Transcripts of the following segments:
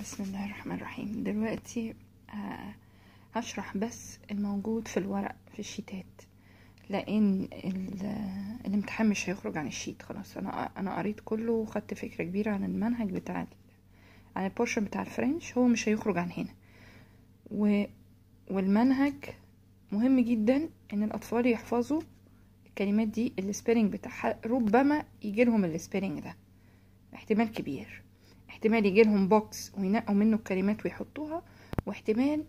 بسم الله الرحمن الرحيم دلوقتي آه، هشرح بس الموجود في الورق في الشيتات لان الامتحان مش هيخرج عن الشيت خلاص انا انا قريت كله وخدت فكره كبيره عن المنهج بتاع عن البورشن بتاع الفرنش هو مش هيخرج عن هنا و والمنهج مهم جدا ان الاطفال يحفظوا الكلمات دي السبيرنج بتاعها ربما يجيلهم السبيرنج ده احتمال كبير احتمال يجيلهم بوكس وينقوا منه الكلمات ويحطوها واحتمال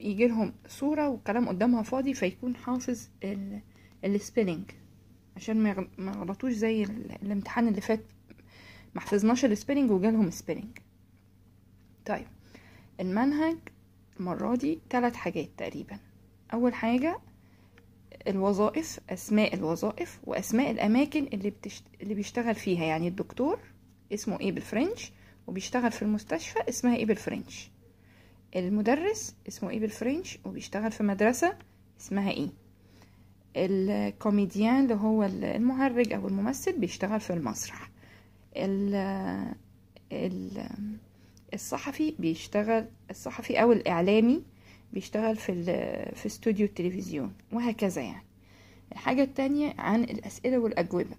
يجيلهم صورة والكلام قدامها فاضي فيكون حافظ السبيلنج عشان ما يغلطوش زي الامتحان اللي فات ما حفظناش السبيلنج وجالهم سبيلنج طيب المنهج المرة دي ثلاث حاجات تقريبا أول حاجة الوظائف أسماء الوظائف وأسماء الأماكن اللي, بتشت... اللي بيشتغل فيها يعني الدكتور اسمه ايه بالفرنش وبيشتغل في المستشفى اسمها ايه بالفرنش المدرس اسمه ايه بالفرنش وبيشتغل في مدرسة اسمها ايه الكوميديان اللي هو المهرج او الممثل بيشتغل في المسرح ال الصحفي بيشتغل الصحفي او الاعلامي بيشتغل في في استوديو التلفزيون وهكذا يعني الحاجة التانية عن الأسئلة والأجوبة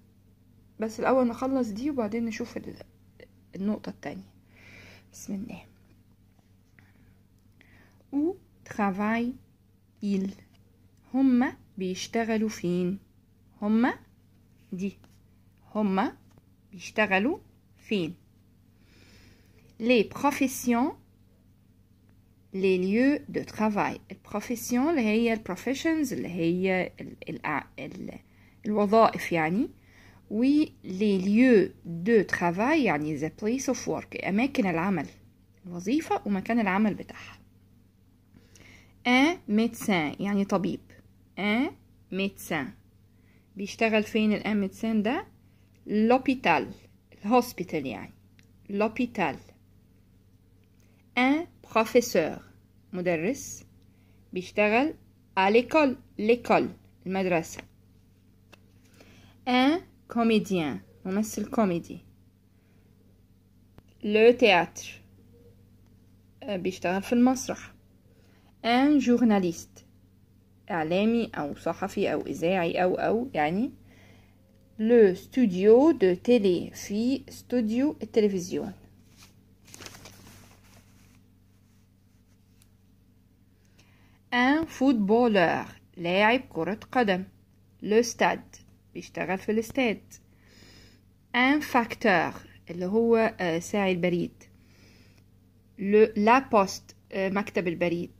بس الأول نخلص دي وبعدين نشوف النقطة التانية بسم الله و travail il هما بيشتغلوا فين هما دي هما بيشتغلوا فين لي بروفيسيون لي ليو دو ترافاي البروفيسيون اللي هي البروفيشنز اللي هي الـ الـ الـ الوظائف يعني وي لي ليو دو ترافاي يعني the place of work أماكن العمل الوظيفة ومكان العمل بتاعها ان ميدسان يعني طبيب ان ميدسان بيشتغل فين الان ميدسان ده لوبيتال الهوسبيتال يعني لوبيتال ان بروفيسور مدرس بيشتغل على ليكول ليكول المدرسة ان كوميديان ممثل كوميدي لو تياتر بيشتغل في المسرح ان جورناليست اعلامي او صحفي او اذاعي او او يعني لو ستوديو دو تيلي في ستوديو التلفزيون ان فوتبولر لاعب كرة قدم لو ستاد بيشتغل في الاستاد ان فاكتور اللي هو آه، ساعي البريد لا آه، بوست مكتب البريد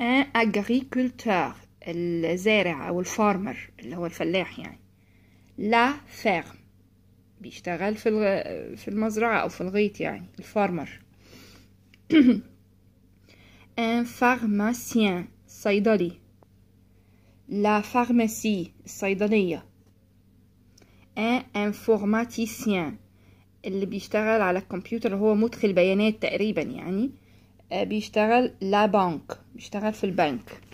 ان اجريكولتور الزارع او الفارمر اللي هو الفلاح يعني لا فيرم بيشتغل في في المزرعة أو في الغيط يعني الفارمر ان فارماسيان صيدلي la pharmacie الصيدلية ان انفورماتيسيان اللي بيشتغل على الكمبيوتر هو مدخل بيانات تقريبا يعني آه، بيشتغل لا بانك بيشتغل في البنك